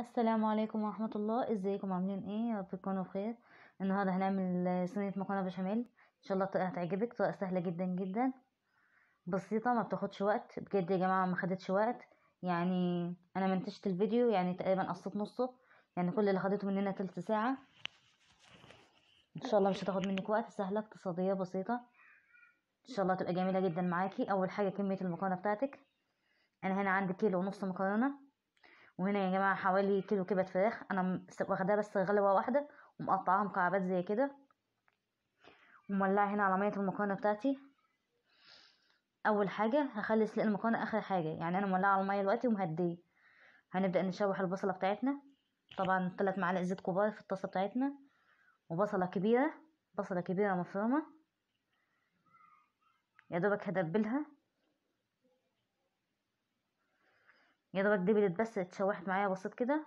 السلام عليكم ورحمة الله ازيكم عاملين ايه يا رب تكونوا بخير النهاردة هنعمل صينية مكرونة بشاميل ان شاء الله الطريقة هتعجبك طريقة سهلة جدا جدا بسيطة ما بتاخدش وقت بجد يا جماعة ما خدتش وقت يعني انا منتجت الفيديو يعني تقريبا قصيت نصه يعني كل اللي خدته مننا تلت ساعة ان شاء الله مش هتاخد منك وقت سهلة اقتصادية بسيطة ان شاء الله تبقى جميلة جدا معاكي اول حاجة كمية المكرونة بتاعتك انا هنا عندي كيلو ونص مكرونة وهنا يا جماعه حوالي كيلو كبد فراخ انا واخداها بس غلوه واحده ومقطعاها مكعبات زي كده ومولعه هنا على ميه المكرونه بتاعتي اول حاجه هخلي سلق المكرونه اخر حاجه يعني انا مولعه على الميه دلوقتي ومهديه هنبدا نشوح البصله بتاعتنا طبعا ثلاث معالق زيت كبار في الطاسه بتاعتنا وبصله كبيره بصله كبيره مفرومه يا دوبك هدبلها يا دوبك دبلت بس اتشوحت معايا بسيط كده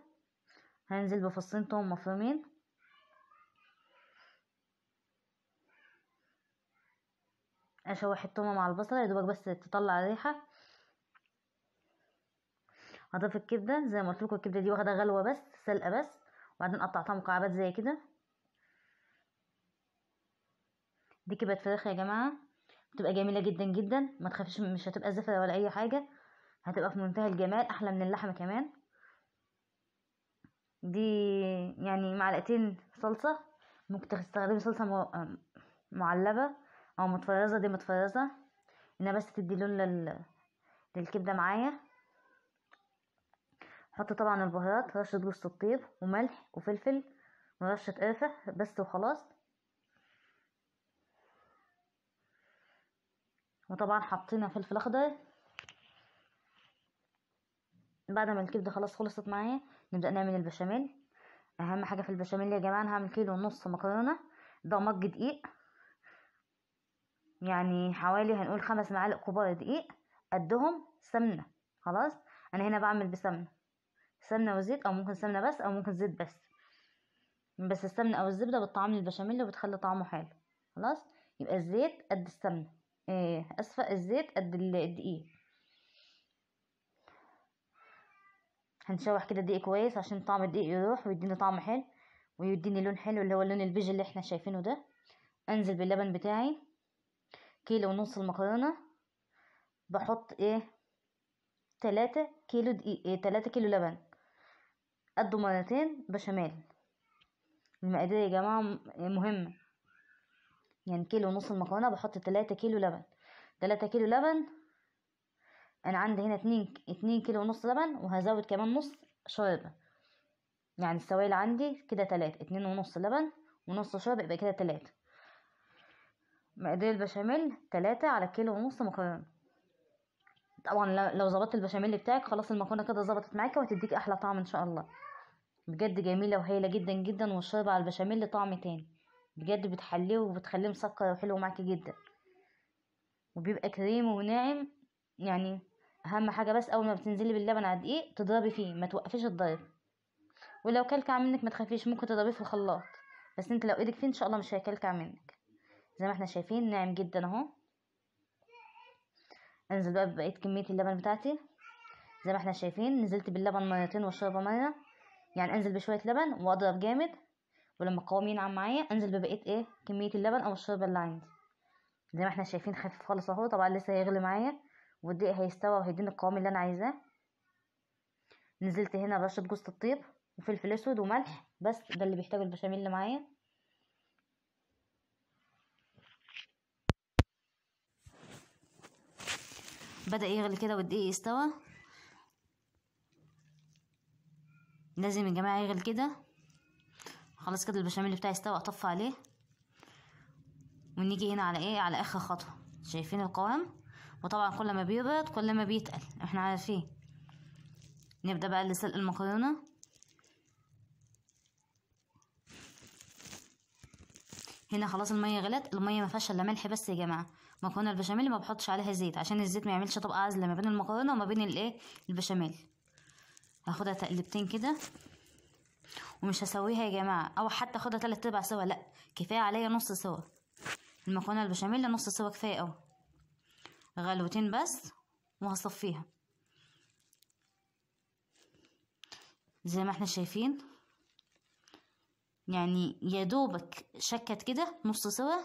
هنزل بفصين توم مفرومين اشوح التومه مع البصلة يا دوبك بس تطلع ريحه هضيف الكبده زي ما قلتلكوا الكبده دي واخده غلوه بس سلقه بس وبعدين قطعتها مكعبات زي كده دي كبده فراخ يا جماعه بتبقى جميله جدا جدا ما تخافش مش هتبقى زفره ولا اي حاجه هتبقى في منتهى الجمال احلى من اللحمه كمان دي يعني معلقتين صلصه ممكن تستخدمي صلصه معلبه او متفرزه دي متفرزه انها بس تدي لون لل... للكبده معايا حط طبعا البهارات رشه جوز الطيب وملح وفلفل ورشه قرفه بس وخلاص وطبعا حطينا فلفل اخضر بعد ما الكبده خلاص خلصت معايا نبدا نعمل البشاميل اهم حاجه في البشاميل يا جماعه هعمل كيلو ونص مكرونه ده مج دقيق يعني حوالي هنقول خمس معالق كبار دقيق قدهم سمنه خلاص انا هنا بعمل بسمنه سمنه وزيت او ممكن سمنه بس او ممكن زيت بس بس السمنه او الزبده بتطعم البشاميل وبتخلي طعمه حلو خلاص يبقى الزيت قد السمنه ايه اسفه الزيت قد الدقيق هنشوح كده الدقيق كويس عشان طعم الدقيق يروح ويديني طعم حلو ويديني لون حلو اللي هو اللون البيج اللي احنا شايفينه ده انزل باللبن بتاعي كيلو ونص المكرونه بحط ايه تلاتة كيلو دقيق ايه تلاتة كيلو لبن قده مرتين بشاميل المقادير يا جماعه مهمه يعني كيلو ونص المكرونه بحط تلاتة كيلو لبن تلاتة كيلو لبن انا عندي هنا اتنين اتنين كيلو ونص لبن وهزود كمان نص شوربة يعني السوائل عندي كده تلاتة اتنين ونص لبن ونص شوربة يبقى كده تلاتة مقادير البشاميل تلاتة على كيلو ونص مكرونة طبعا لو ظبطت البشاميل بتاعك خلاص المكرونه كده ظبطت معاك وهتديك احلى طعم ان شاء الله بجد جميله وهايله جدا جدا والشوربه على البشاميل طعم تاني بجد بتحليه وبتخليه مسكر وحلو معاكي جدا وبيبقى كريم وناعم يعني اهم حاجه بس اول ما بتنزلي باللبن على الدقيق تضربي فيه ما توقفيش الضرب ولو كلكع منك ما تخافيش ممكن تضربيه في الخلاط بس انت لو ايدك فيه ان شاء الله مش هيكلكع منك زي ما احنا شايفين ناعم جدا اهو انزل بقى ببقيه كميه اللبن بتاعتي زي ما احنا شايفين نزلت باللبن مرتين واشربه مره يعني انزل بشويه لبن واضرب جامد ولما القوام ينعم معايا انزل ببقيه ايه كميه اللبن او الشوربه اللي عندي زي ما احنا شايفين خفيف خالص اهو طبعا لسه هيغلي معايا والدقيق هيستوى وهيديني القوام اللي انا عايزاه نزلت هنا برشه جوز الطيب وفلفل اسود وملح بس ده اللي بيحتاجه البشاميل اللي معايا بدا يغلي كده والدقيق يستوى لازم يا جماعه يغلي كده خلاص كده البشاميل بتاعي استوى اطفي عليه ونيجي هنا على ايه على اخر خطوه شايفين القوام وطبعا كل ما بيبرد كل ما بيتقل احنا عارفين نبدأ بقى لسلق المكرونة هنا خلاص الميه غلت الميه ما فيهاش الا ملح بس يا جماعه مكرونه البشاميل ما بحطش عليها زيت عشان الزيت ما يعملش طبقه عازله ما بين المكرونه وما بين الايه البشاميل هاخدها تقلبتين كده ومش هسويها يا جماعه او حتى اخدها تلات ارباع سوا لا كفايه عليا نص سوا المكرونه البشاميل نص سوا كفايه قوي غلوتين بس وهصفيها زي ما احنا شايفين يعني يا دوبك شكت كده نص سوا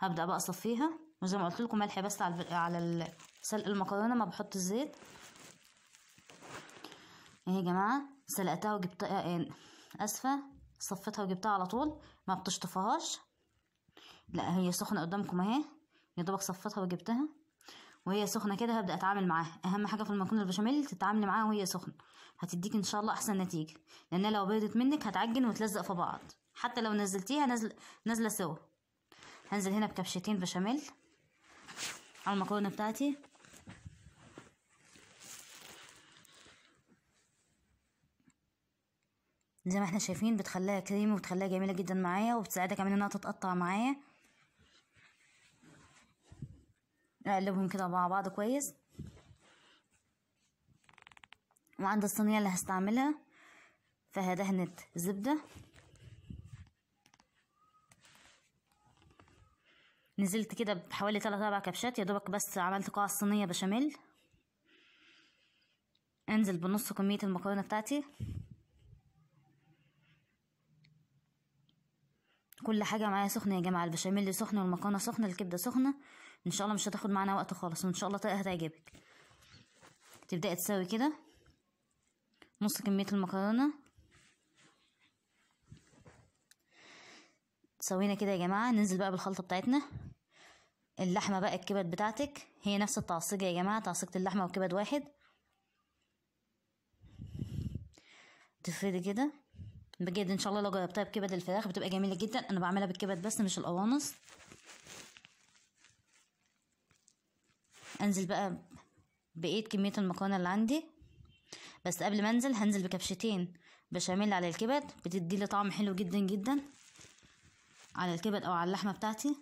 هبدأ بقى اصفيها وزي ما قلت لكم ملح بس على على سلق المكرونه ما بحط الزيت اهي يا جماعه سلقتها وجبتها آه، اسفه صفيتها وجبتها على طول ما بتشطفهاش لا هي سخنه قدامكم اهي يا دوبك صفيتها وجبتها وهي سخنه كده هبدا اتعامل معاها اهم حاجه في المكرونه البشاميل تتعاملي معاها وهي سخنه هتديك ان شاء الله احسن نتيجه لان لو بردت منك هتعجن وتلزق في بعض حتى لو نزلتيها نازله نازله سوا هنزل هنا بكبشتين بشاميل على المكرونه بتاعتي زي ما احنا شايفين بتخليها كريمي وبتخليها جميله جدا معايا وبتساعدك كمان انها تتقطع معايا نقلبهم كده مع بعض كويس وعند الصينية اللي هستعملها فيها دهنة زبدة نزلت كده بحوالي تلات أربع كبشات يا دوبك بس عملت قاع الصينية بشاميل انزل بنص كمية المكرونة بتاعتي كل حاجة معايا سخنة يا جماعة البشاميل سخن والمكرونة سخنة الكبدة سخنة ان شاء الله مش هتاخد معانا وقت خالص وان شاء الله هتعجبك تبداي تساوي كده نص كميه المكرونه سوينا كده يا جماعه ننزل بقى بالخلطه بتاعتنا اللحمه بقى الكبد بتاعتك هي نفس التعصيجه يا جماعه تعصيجه اللحمه والكبد واحد تفردي كده بجد ان شاء الله لو جربتها بكبد الفراخ بتبقى جميله جدا انا بعملها بالكبد بس مش القوانص انزل بقى بقيت كميه المكرونه اللي عندي بس قبل ما انزل هنزل بكبشتين بشاميل على الكبد بتدي لي طعم حلو جدا جدا على الكبد او على اللحمه بتاعتي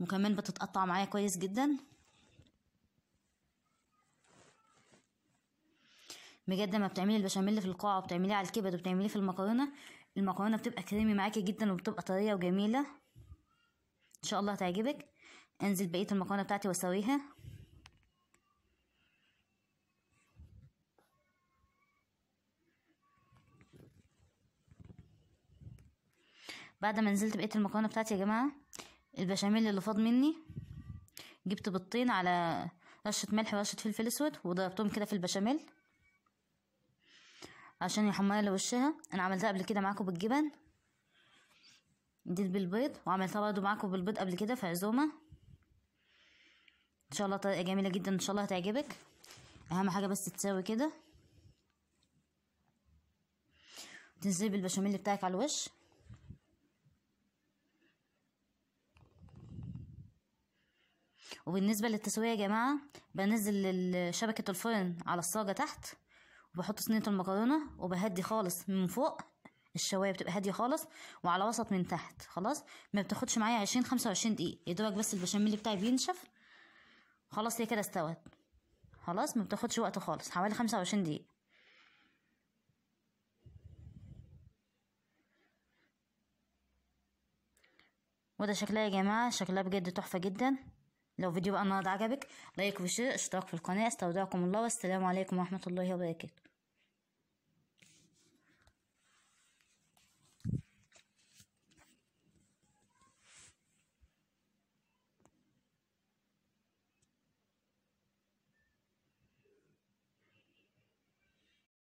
وكمان بتتقطع معايا كويس جدا بجد لما بتعملي البشاميل في القاعه وبتعمليه على الكبد وبتعمليه في المكرونه المكرونه بتبقى كريمي معاكي جدا وبتبقى طريه وجميله ان شاء الله هتعجبك انزل بقيه المكرونه بتاعتي واسويها بعد ما نزلت بقيه المكرونه بتاعتي يا جماعه البشاميل اللي فاض مني جبت بيضتين على رشه ملح ورشه فلفل اسود وضربتهم كده في البشاميل عشان يحمر لي وشها انا عملتها قبل كده معاكم بالجبن دي بالبيض وعملتها برضو معاكم بالبيض قبل كده في عزومه ان شاء الله طريقه جميله جدا ان شاء الله هتعجبك اهم حاجه بس تساوي كده تنزلي بالبشاميل بتاعك على الوش وبالنسبة للتسوية يا جماعة بنزل شبكة الفرن على الصاجة تحت وبحط صينية المكرونة وبهدي خالص من فوق الشوايه بتبقى هاديه خالص وعلى وسط من تحت خلاص ما بتاخدش معايا عشرين خمسة وعشرين دقيقه يا دوبك بس البشاميل بتاعي بينشف خلاص هي كده استوت خلاص ما بتاخدش وقت خالص حوالي خمسة وعشرين دقيقه وده شكلها يا جماعه شكلها بجد تحفه جدا لو فيديو بقى النهارده عجبك لايك وشير اشتراك في القناه استودعكم الله والسلام عليكم ورحمه الله وبركاته